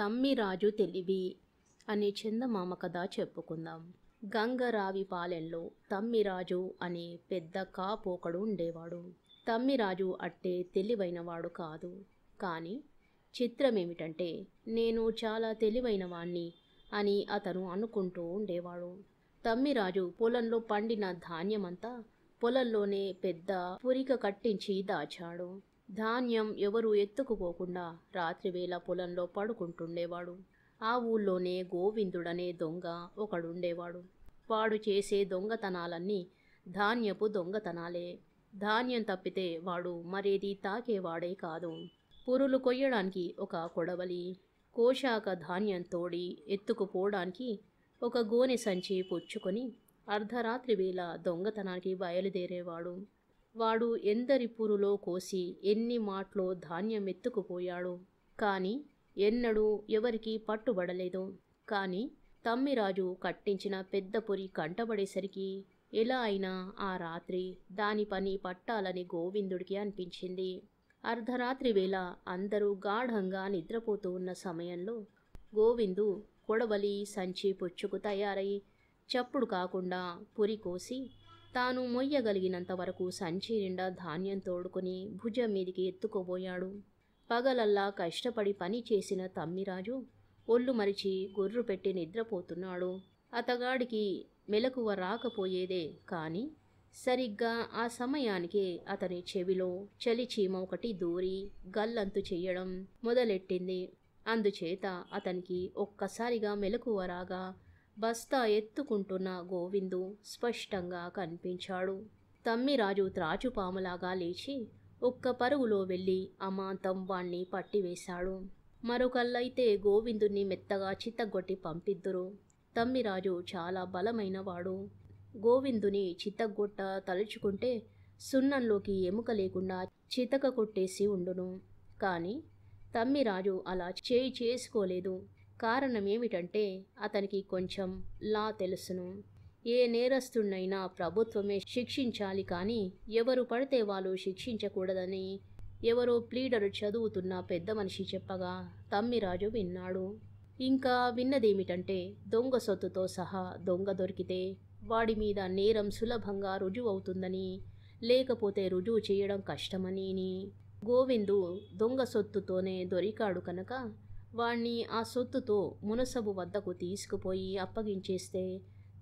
తమ్మిరాజు తెలివి అనే చందమామ కథ చెప్పుకుందాం గంగరావి పాలెంలో తమ్మిరాజు అనే పెద్ద కాపోకడు ఉండేవాడు తమ్మిరాజు అట్టే తెలివైనవాడు కాదు కానీ చిత్రం ఏమిటంటే నేను చాలా వాణ్ణి అని అతను అనుకుంటూ ఉండేవాడు తమ్మిరాజు పొలంలో పండిన ధాన్యమంతా పొలంలోనే పెద్ద పురిక కట్టించి దాచాడు ధాన్యం ఎవరు ఎత్తుకుపోకుండా రాత్రివేళ పొలంలో పడుకుంటుండేవాడు ఆ ఊళ్ళోనే గోవిందుడనే దొంగ ఒకడుండేవాడు వాడు చేసే దొంగతనాలన్నీ ధాన్యపు దొంగతనాలే ధాన్యం తప్పితే వాడు మరేది తాకేవాడే కాదు పురులు కొయ్యడానికి ఒక కొడవలి కోశాక ధాన్యం తోడి ఎత్తుకుపోవడానికి ఒక గోనె సంచి పుచ్చుకొని అర్ధరాత్రి వేళ దొంగతనానికి బయలుదేరేవాడు వాడు ఎందరి పురులో కోసి ఎన్ని మాట్లో ధాన్యమెత్తుకుపోయాడు కాని ఎన్నడూ ఎవరికీ పట్టుబడలేదు కాని తమ్మిరాజు కట్టించిన పెద్ద పొరి కంటబడేసరికి ఎలా అయినా ఆ రాత్రి దాని పని పట్టాలని గోవిందుడికి అనిపించింది అర్ధరాత్రి వేళ అందరూ గాఢంగా నిద్రపోతూ ఉన్న సమయంలో గోవిందు కొడవలి సంచి పుచ్చుకు తయారై చప్పుడు కాకుండా పురి కోసి తాను మొయ్యగలిగినంత వరకు సంచి నిండా ధాన్యం తోడుకొని భుజం మీదికి ఎత్తుకోబోయాడు పగలల్లా కష్టపడి పని చేసిన తమ్మిరాజు ఒళ్ళు మరిచి గొర్రు పెట్టి నిద్రపోతున్నాడు అతగాడికి మెలకువ రాకపోయేదే కానీ సరిగ్గా ఆ సమయానికే అతని చెవిలో చలి చీమ ఒకటి దూరి గల్లంతు చెయ్యడం మొదలెట్టింది అందుచేత అతనికి ఒక్కసారిగా మెలకువ రాగా బస్తా ఎత్తుకుంటున్న గోవిందు స్పష్టంగా కనిపించాడు తమ్మిరాజు త్రాచుపాములాగా లేచి ఒక్క పరుగులో వెళ్ళి అమాంతం వాణ్ణి పట్టివేశాడు మరొకళ్ళైతే గోవిందుని మెత్తగా చిత్తగొట్టి పంపిద్దురు తమ్మిరాజు చాలా బలమైనవాడు గోవిందుని చిత్తగొట్ట తలుచుకుంటే సున్నంలోకి ఎముక లేకుండా చితక కొట్టేసి ఉండును కానీ తమ్మిరాజు అలా చేయి చేసుకోలేదు కారణం ఏమిటంటే అతనికి కొంచెం లా తెలుసును ఏ నేరస్తుడినైనా ప్రభుత్వమే శిక్షించాలి కానీ ఎవరు పడితే వాళ్ళు శిక్షించకూడదని ఎవరో ప్లీడరు చదువుతున్న పెద్ద మనిషి చెప్పగా తమ్మిరాజు విన్నాడు ఇంకా విన్నదేమిటంటే దొంగ సొత్తుతో సహా దొంగ దొరికితే వాడి మీద నేరం సులభంగా రుజువవుతుందని లేకపోతే రుజువు చేయడం కష్టమని గోవిందు దొంగ సొత్తుతోనే దొరికాడు కనుక వాణ్ణి ఆ సొత్తుతో మునసబు వద్దకు తీసుకుపోయి అప్పగించేస్తే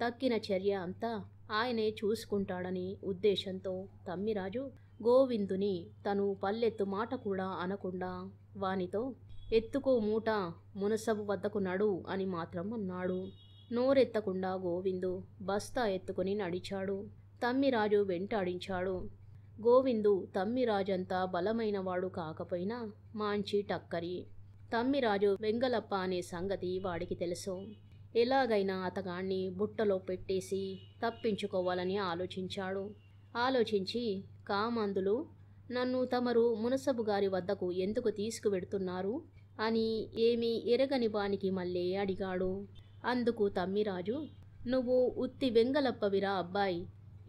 తక్కిన చర్య అంతా ఆయనే చూసుకుంటాడని ఉద్దేశంతో తమ్మిరాజు గోవిందుని తను పల్లెత్తు మాట కూడా అనకుండా వానితో ఎత్తుకో మూట మునసబు వద్దకు నడు అని మాత్రం అన్నాడు నోరెత్తకుండా గోవిందు బస్తా ఎత్తుకుని నడిచాడు తమ్మిరాజు వెంటాడించాడు గోవిందు తమ్మిరాజంతా బలమైనవాడు కాకపోయినా మాంచి టక్కరి తమ్మిరాజు వెంగలప్ప అనే సంగతి వాడికి తెలుసు ఎలాగైనా అతగాణ్ణి బుట్టలో పెట్టేసి తప్పించుకోవాలని ఆలోచించాడు ఆలోచించి కామందులు నన్ను తమరు మునసబు గారి వద్దకు ఎందుకు తీసుకువెడుతున్నారు అని ఏమీ ఎరగని వానికి మళ్ళీ అడిగాడు అందుకు తమ్మిరాజు నువ్వు ఉత్తి వెంగలప్పవిరా అబ్బాయి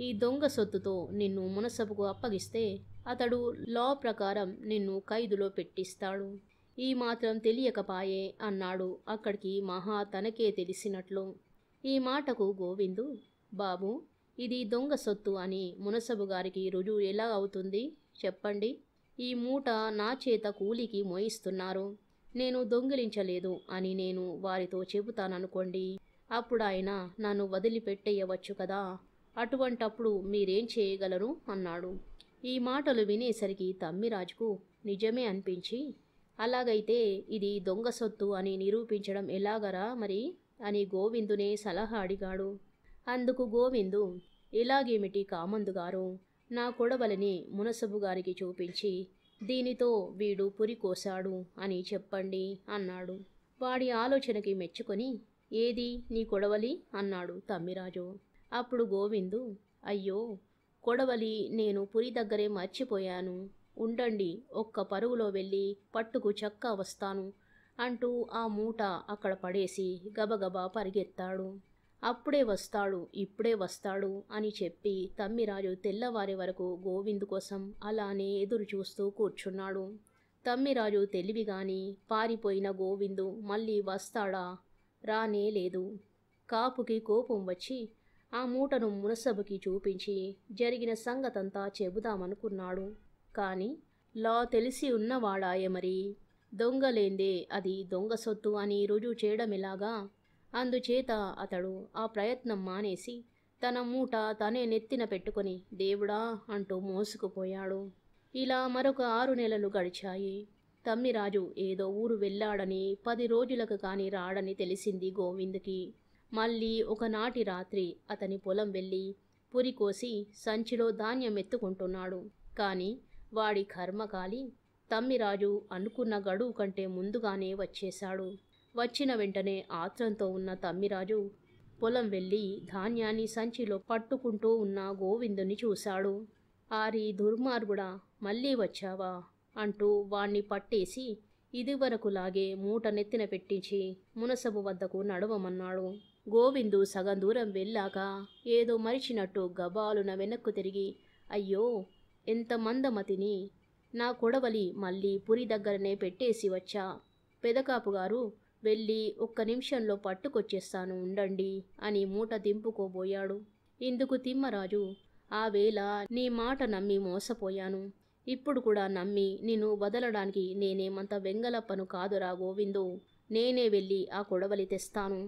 ఈ దొంగ సొత్తుతో నిన్ను మునసబుకు అప్పగిస్తే అతడు లా ప్రకారం నిన్ను ఖైదులో పెట్టిస్తాడు ఈ మాత్రం తెలియకపాయే అన్నాడు అక్కడికి మహా తనకే తెలిసినట్లు ఈ మాటకు గోవిందు బాబు ఇది దొంగ సొత్తు అని మునసబు గారికి రుజువు ఎలా అవుతుంది చెప్పండి ఈ మూట నా చేత కూలికి మోయిస్తున్నారు నేను దొంగిలించలేదు అని నేను వారితో చెబుతాననుకోండి అప్పుడు ఆయన నన్ను వదిలిపెట్టేయవచ్చు కదా అటువంటప్పుడు మీరేం చేయగలరు అన్నాడు ఈ మాటలు వినేసరికి తమ్మిరాజుకు నిజమే అనిపించి అలాగైతే ఇది దొంగ సొత్తు అని నిరూపించడం ఎలాగరా మరి అని గోవిందునే సలహా అడిగాడు అందుకు గోవిందు ఇలాగేమిటి కామందు గారు నా కొడవలని మునసబు గారికి చూపించి దీనితో వీడు పురికోశాడు అని చెప్పండి అన్నాడు వాడి ఆలోచనకి మెచ్చుకొని ఏది నీ కొడవలి అన్నాడు తమ్మిరాజు అప్పుడు గోవిందు అయ్యో కొడవలి నేను పురి దగ్గరే మర్చిపోయాను ఉండండి ఒక్క పరుగులో వెళ్ళి పట్టుకు చక్క వస్తాను అంటూ ఆ మూట అక్కడ పడేసి గబగబా పరిగెత్తాడు అప్పుడే వస్తాడు ఇప్పుడే వస్తాడు అని చెప్పి తమ్మిరాజు తెల్లవారి వరకు గోవింద్ కోసం అలానే ఎదురు చూస్తూ కూర్చున్నాడు తమ్మిరాజు తెలివిగాని పారిపోయిన గోవిందు మళ్ళీ వస్తాడా రానే లేదు కాపుకి కోపం వచ్చి ఆ మూటను మునసబుకి చూపించి జరిగిన సంగతంతా చెబుదామనుకున్నాడు కానీ లా తెలిసి ఉన్నవాడాయ మరి దొంగలేందే అది దొంగ సొత్తు అని రుజువు చేయడం అందుచేత అతడు ఆ ప్రయత్నం మానేసి తన మూట తనే నెత్తిన పెట్టుకుని దేవుడా అంటూ మోసుకుపోయాడు ఇలా మరొక ఆరు నెలలు గడిచాయి తమ్మిరాజు ఏదో ఊరు వెళ్ళాడని పది రోజులకు కానీ రాడని తెలిసింది గోవింద్కి మళ్ళీ ఒకనాటి రాత్రి అతని పొలం వెళ్ళి పురికోసి సంచిలో ధాన్యం ఎత్తుకుంటున్నాడు కానీ వాడి కర్మకాలి తమ్మిరాజు అనుకున్న గడువు కంటే ముందుగానే వచ్చేశాడు వచ్చిన వెంటనే ఆత్రంతో ఉన్న తమ్మిరాజు పొలం వెళ్ళి ధాన్యాన్ని సంచిలో పట్టుకుంటూ ఉన్న గోవిందుని చూశాడు ఆరి దుర్మార్గుడా మళ్ళీ వచ్చావా అంటూ వాణ్ణి పట్టేసి ఇదివరకులాగే మూట నెత్తిన పెట్టించి మునసబు వద్దకు నడవమన్నాడు గోవిందు సగం దూరం వెళ్ళాక ఏదో మరిచినట్టు గబాలున వెనక్కు తిరిగి అయ్యో ఎంత మందమతిని నా కొడవలి మళ్ళీ పురి దగ్గరనే పెట్టేసి వచ్చా పెదకాపు గారు వెళ్ళి ఒక్క నిమిషంలో పట్టుకొచ్చేస్తాను ఉండండి అని మూట దింపుకోబోయాడు ఇందుకు తిమ్మరాజు ఆ వేళ నీ మాట నమ్మి మోసపోయాను ఇప్పుడు కూడా నమ్మి నిన్ను వదలడానికి నేనేమంత వెంగలప్పను కాదురా గోవిందు నేనే వెళ్ళి ఆ కొడవలి తెస్తాను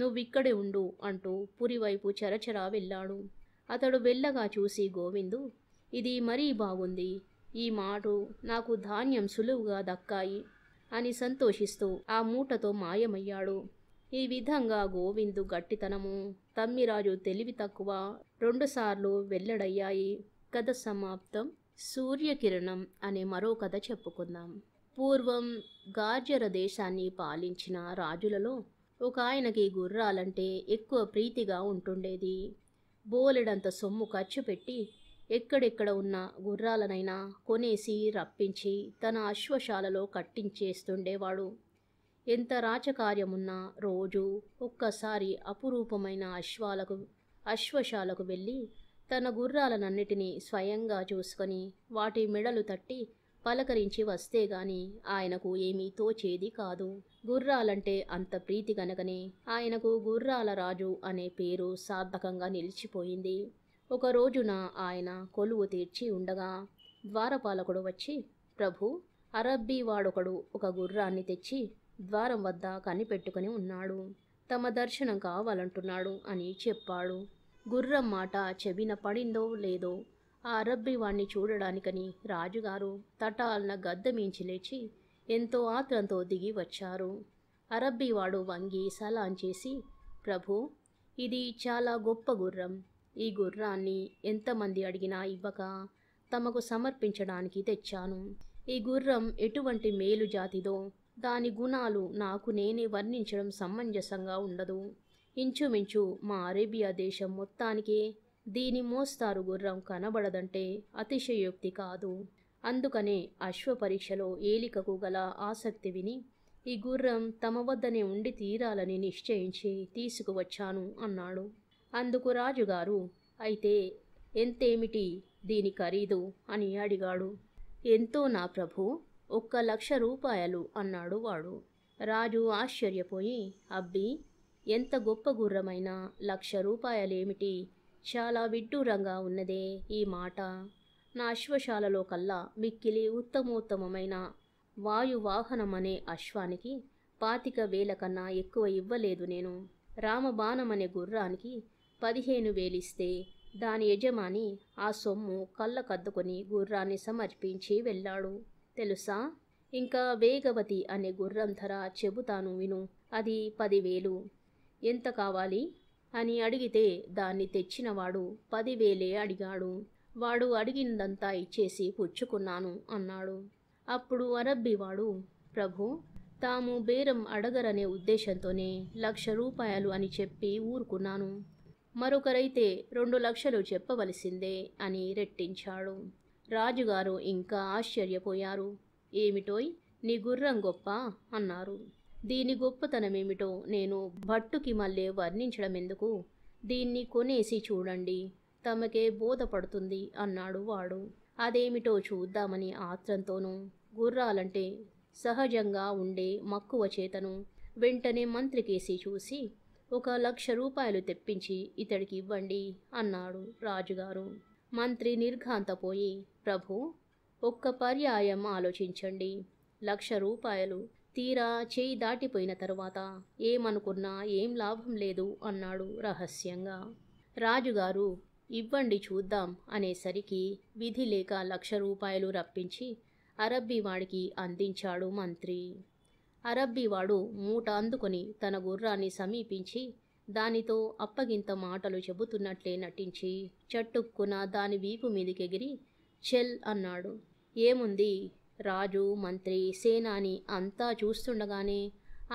నువ్విక్కడే ఉండు అంటూ పురివైపు చరచరా వెళ్ళాడు అతడు వెళ్ళగా చూసి గోవిందు ఇది మరీ బాగుంది ఈ మాట నాకు ధాన్యం సులువుగా దక్కాయి అని సంతోషిస్తూ ఆ మూటతో మాయమయ్యాడు ఈ విధంగా గోవిందు గట్టితనము తమ్మిరాజు తెలివి తక్కువ రెండుసార్లు వెల్లడయ్యాయి కథ సమాప్తం సూర్యకిరణం అనే మరో కథ చెప్పుకుందాం పూర్వం గార్జర దేశాన్ని పాలించిన రాజులలో ఒక ఆయనకి గుర్రాలంటే ఎక్కువ ప్రీతిగా ఉంటుండేది బోలెడంత సొమ్ము ఖర్చు పెట్టి ఎక్కడెక్కడ ఉన్న గుర్రాలనైనా కొనేసి రప్పించి తన అశ్వశాలలో కట్టించేస్తుండేవాడు ఎంత రాచకార్యమున్నా రోజు ఒక్కసారి అపురూపమైన అశ్వాలకు అశ్వశాలకు వెళ్ళి తన గుర్రాలనన్నిటినీ స్వయంగా చూసుకొని వాటి మెడలు తట్టి పలకరించి వస్తే గాని ఆయనకు ఏమీ తోచేది కాదు గుర్రాలంటే అంత ప్రీతి గనకనే ఆయనకు గుర్రాల రాజు అనే పేరు సార్థకంగా నిలిచిపోయింది ఒక రోజున ఆయన కొలువు తీర్చి ఉండగా ద్వారపాలకుడు వచ్చి ప్రభు అరబ్బీ వాడొకడు ఒక గుర్రాన్ని తెచ్చి ద్వారం వద్ద కనిపెట్టుకుని ఉన్నాడు తమ దర్శనం కావాలంటున్నాడు అని చెప్పాడు గుర్రం మాట చెవిన పడిందో లేదో ఆ అరబ్బీ వాణ్ణి చూడడానికని రాజుగారు తటాలన గద్దమించి లేచి ఎంతో ఆత్రంతో దిగి వచ్చారు అరబ్బీవాడు వంగి సలాం చేసి ప్రభు ఇది చాలా గొప్ప గుర్రం ఈ గుర్రాన్ని ఎంతమంది అడిగినా ఇవ్వక తమకు సమర్పించడానికి తెచ్చాను ఈ గుర్రం ఎటువంటి మేలు జాతిదో దాని గుణాలు నాకు నేనే వర్ణించడం సమంజసంగా ఉండదు ఇంచుమించు మా అరేబియా దేశం మొత్తానికే దీని మోస్తారు గుర్రం కనబడదంటే అతిశయోక్తి కాదు అందుకనే అశ్వపరీక్షలో ఏలికకు గల ఆసక్తి విని ఈ గుర్రం తమ వద్దనే ఉండి తీరాలని నిశ్చయించి తీసుకువచ్చాను అన్నాడు అందుకు రాజుగారు అయితే ఎంతేమిటి దీని ఖరీదు అని అడిగాడు ఎంతో నా ప్రభు ఒక్క లక్ష రూపాయలు అన్నాడు వాడు రాజు ఆశ్చర్యపోయి అబ్బి ఎంత గొప్ప గుర్రమైనా లక్ష రూపాయలేమిటి చాలా విడ్డూరంగా ఉన్నదే ఈ మాట నా అశ్వశాలలో కల్లా మిక్కిలి ఉత్తమోత్తమమైన వాయువాహనమనే అశ్వానికి పాతిక వేల కన్నా ఎక్కువ ఇవ్వలేదు నేను రామబాణమనే గుర్రానికి పదిహేను వేలిస్తే దాని యజమాని ఆ సొమ్ము కళ్ళకద్దుకొని గుర్రాన్ని సమర్పించి వెళ్ళాడు తెలుసా ఇంకా వేగవతి అనే గుర్రం ధర చెబుతాను విను అది పదివేలు ఎంత కావాలి అని అడిగితే దాన్ని తెచ్చినవాడు పదివేలే అడిగాడు వాడు అడిగినదంతా ఇచ్చేసి పుచ్చుకున్నాను అన్నాడు అప్పుడు అరబ్బివాడు ప్రభు తాము బేరం అడగరనే ఉద్దేశంతోనే లక్ష రూపాయలు అని చెప్పి ఊరుకున్నాను మరొకరైతే రెండు లక్షలు చెప్పవలసిందే అని రెట్టించాడు రాజుగారు ఇంకా ఆశ్చర్యపోయారు ఏమిటోయ్ నీ గుర్రం గొప్ప అన్నారు దీని గొప్పతనమేమిటో నేను భట్టుకి మళ్ళీ వర్ణించడం ఎందుకు దీన్ని కొనేసి చూడండి తమకే బోధపడుతుంది అన్నాడు వాడు అదేమిటో చూద్దామని ఆత్రంతోనూ గుర్రాలంటే సహజంగా ఉండే మక్కువ చేతను వెంటనే మంత్రికేసి చూసి ఒక లక్ష రూపాయలు తెప్పించి ఇతడికి ఇవ్వండి అన్నాడు రాజుగారు మంత్రి నిర్ఘాంతపోయి ప్రభు ఒక్క పర్యాయం ఆలోచించండి లక్ష రూపాయలు తీరా చేయి దాటిపోయిన తర్వాత ఏమనుకున్నా ఏం లాభం లేదు అన్నాడు రహస్యంగా రాజుగారు ఇవ్వండి చూద్దాం అనేసరికి విధి లేక లక్ష రూపాయలు రప్పించి అరబ్బీ వాడికి అందించాడు మంత్రి అరబ్బీవాడు మూట అందుకొని తన గుర్రాన్ని సమీపించి దానితో అప్పగింత మాటలు చెబుతున్నట్లే నటించి చట్టుక్కున దాని వీపు మీదకెగిరి చెల్ అన్నాడు ఏముంది రాజు మంత్రి సేనాని అంతా చూస్తుండగానే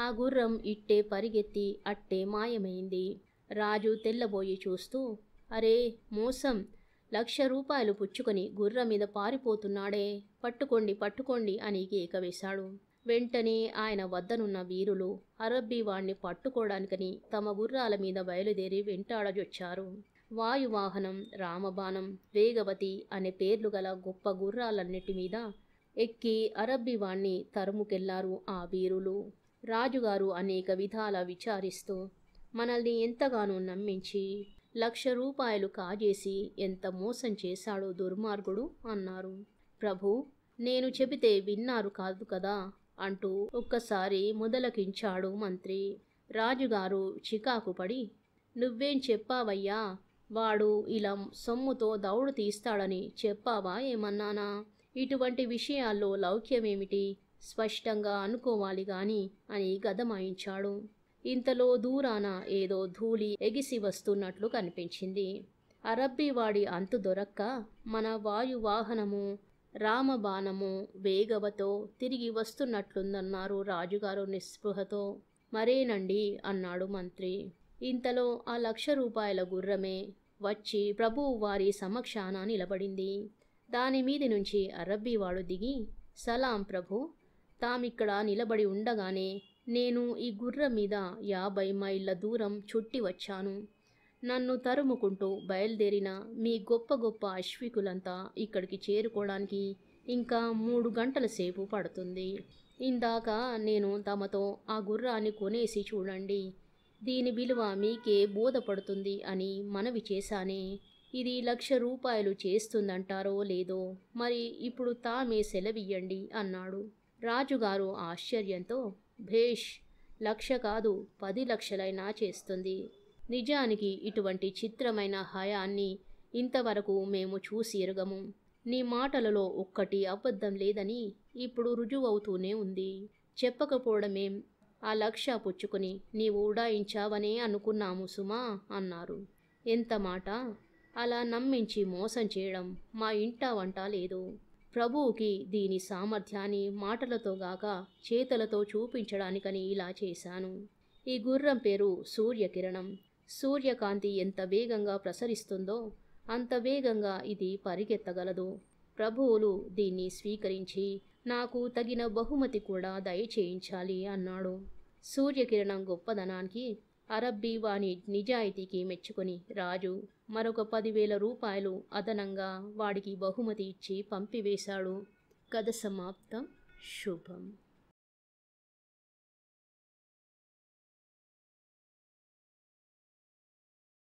ఆ గుర్రం ఇట్టే పరిగెత్తి అట్టే మాయమైంది రాజు తెల్లబోయి చూస్తూ అరే మోసం లక్ష రూపాయలు పుచ్చుకొని గుర్రం మీద పారిపోతున్నాడే పట్టుకోండి పట్టుకోండి అని కేకవేశాడు వెంటనే ఆయన వద్దనున్న వీరులు అరబ్బీ వాణ్ణి పట్టుకోవడానికని తమ గుర్రాల మీద బయలుదేరి వెంటాడజొచ్చారు వాయువాహనం రామబాణం వేగవతి అనే పేర్లు గల గొప్ప గుర్రాలన్నిటి మీద ఎక్కి అరబ్బీ వాణ్ణి తరుముకెళ్లారు ఆ వీరులు రాజుగారు అనేక విధాల విచారిస్తూ మనల్ని ఎంతగానో నమ్మించి లక్ష రూపాయలు కాజేసి ఎంత మోసం చేశాడో దుర్మార్గుడు అన్నారు ప్రభు నేను చెబితే విన్నారు కాదు కదా అంటూ ఒక్కసారి మొదలకించాడు మంత్రి రాజుగారు చికాకు పడి నువ్వేం చెప్పావయ్యా వాడు ఇలా సొమ్ముతో దౌడు తీస్తాడని చెప్పావా ఏమన్నానా ఇటువంటి విషయాల్లో లౌక్యమేమిటి స్పష్టంగా అనుకోవాలి గాని అని గదమాయించాడు ఇంతలో దూరాన ఏదో ధూళి ఎగిసి వస్తున్నట్లు కనిపించింది అరబ్బీవాడి అంతు దొరక్క మన వాయువాహనము రామబాణము వేగవతో తిరిగి వస్తున్నట్లుందన్నారు రాజుగారు నిస్పృహతో మరేనండి అన్నాడు మంత్రి ఇంతలో ఆ లక్ష రూపాయల గుర్రమే వచ్చి ప్రభువు వారి సమక్షాన నిలబడింది దాని మీది నుంచి అరబ్బీవాడు దిగి సలాం ప్రభు తామిక్కడ నిలబడి ఉండగానే నేను ఈ గుర్రం మీద యాభై మైళ్ళ దూరం చుట్టి వచ్చాను నన్ను తరుముకుంటూ బయలుదేరిన మీ గొప్ప గొప్ప అశ్వికులంతా ఇక్కడికి చేరుకోవడానికి ఇంకా మూడు గంటల సేపు పడుతుంది ఇందాక నేను తమతో ఆ గుర్రాన్ని కొనేసి చూడండి దీని విలువ మీకే బోధపడుతుంది అని మనవి చేశానే ఇది లక్ష రూపాయలు చేస్తుందంటారో లేదో మరి ఇప్పుడు తామే సెలవియ్యండి అన్నాడు రాజుగారు ఆశ్చర్యంతో భేష్ లక్ష కాదు పది లక్షలైనా చేస్తుంది నిజానికి ఇటువంటి చిత్రమైన హయాన్ని ఇంతవరకు మేము చూసి ఎరగము నీ మాటలలో ఒక్కటి అబద్ధం లేదని ఇప్పుడు రుజువవుతూనే ఉంది చెప్పకపోవడమేం ఆ లక్ష పుచ్చుకుని నీవు ఉడాయించావనే అనుకున్నాము సుమా అన్నారు ఎంత మాట అలా నమ్మించి మోసం చేయడం మా ఇంటా వంట లేదు ప్రభువుకి దీని సామర్థ్యాన్ని మాటలతో గాక చేతలతో చూపించడానికని ఇలా చేశాను ఈ గుర్రం పేరు సూర్యకిరణం సూర్యకాంతి ఎంత వేగంగా ప్రసరిస్తుందో అంత వేగంగా ఇది పరిగెత్తగలదు ప్రభువులు దీన్ని స్వీకరించి నాకు తగిన బహుమతి కూడా దయచేయించాలి అన్నాడు సూర్యకిరణం గొప్పదనానికి అరబ్బీ వాని నిజాయితీకి మెచ్చుకొని రాజు మరొక పదివేల రూపాయలు అదనంగా వాడికి బహుమతి ఇచ్చి పంపివేశాడు కథ సమాప్తం శుభం